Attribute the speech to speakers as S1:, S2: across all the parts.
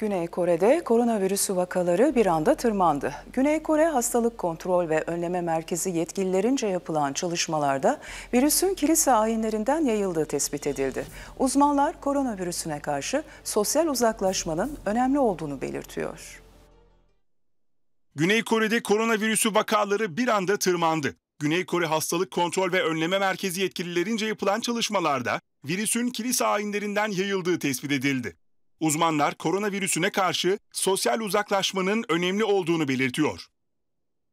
S1: Güney Kore'de koronavirüsü vakaları bir anda tırmandı. Güney Kore Hastalık Kontrol ve Önleme Merkezi yetkililerince yapılan çalışmalarda virüsün kilise ayinlerinden yayıldığı tespit edildi. Uzmanlar koronavirüsüne karşı sosyal uzaklaşmanın önemli olduğunu belirtiyor.
S2: Güney Kore'de koronavirüsü vakaları bir anda tırmandı. Güney Kore Hastalık Kontrol ve Önleme Merkezi yetkililerince yapılan çalışmalarda virüsün kilise ayinlerinden yayıldığı tespit edildi. Uzmanlar koronavirüsüne karşı sosyal uzaklaşmanın önemli olduğunu belirtiyor.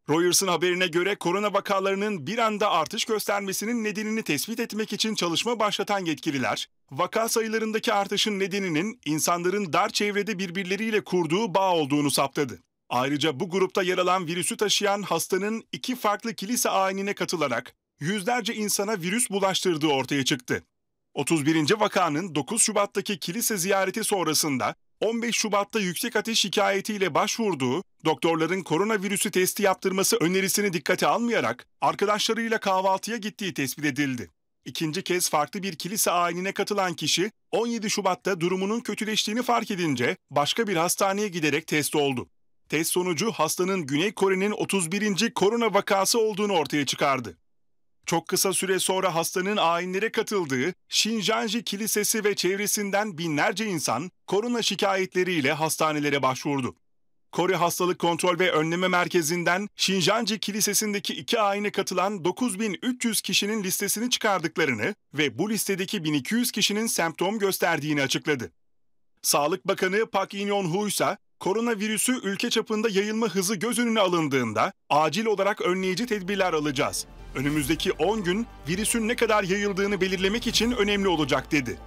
S2: Reuters'ın haberine göre korona vakalarının bir anda artış göstermesinin nedenini tespit etmek için çalışma başlatan yetkililer, vaka sayılarındaki artışın nedeninin insanların dar çevrede birbirleriyle kurduğu bağ olduğunu saptadı. Ayrıca bu grupta yer alan virüsü taşıyan hastanın iki farklı kilise ayinine katılarak yüzlerce insana virüs bulaştırdığı ortaya çıktı. 31. vakanın 9 Şubat'taki kilise ziyareti sonrasında 15 Şubat'ta yüksek ateş şikayetiyle başvurduğu doktorların koronavirüsü testi yaptırması önerisini dikkate almayarak arkadaşlarıyla kahvaltıya gittiği tespit edildi. İkinci kez farklı bir kilise ayinine katılan kişi 17 Şubat'ta durumunun kötüleştiğini fark edince başka bir hastaneye giderek test oldu. Test sonucu hastanın Güney Kore'nin 31. korona vakası olduğunu ortaya çıkardı. Çok kısa süre sonra hastanın ayinlere katıldığı Şinjanji Kilisesi ve çevresinden binlerce insan korona şikayetleriyle hastanelere başvurdu. Kore Hastalık Kontrol ve Önleme Merkezi'nden Şinjanji Kilisesi'ndeki iki ayine katılan 9300 kişinin listesini çıkardıklarını ve bu listedeki 1200 kişinin semptom gösterdiğini açıkladı. Sağlık Bakanı Park In-yonhu ise Koronavirüsü ülke çapında yayılma hızı göz önüne alındığında acil olarak önleyici tedbirler alacağız. Önümüzdeki 10 gün virüsün ne kadar yayıldığını belirlemek için önemli olacak dedi.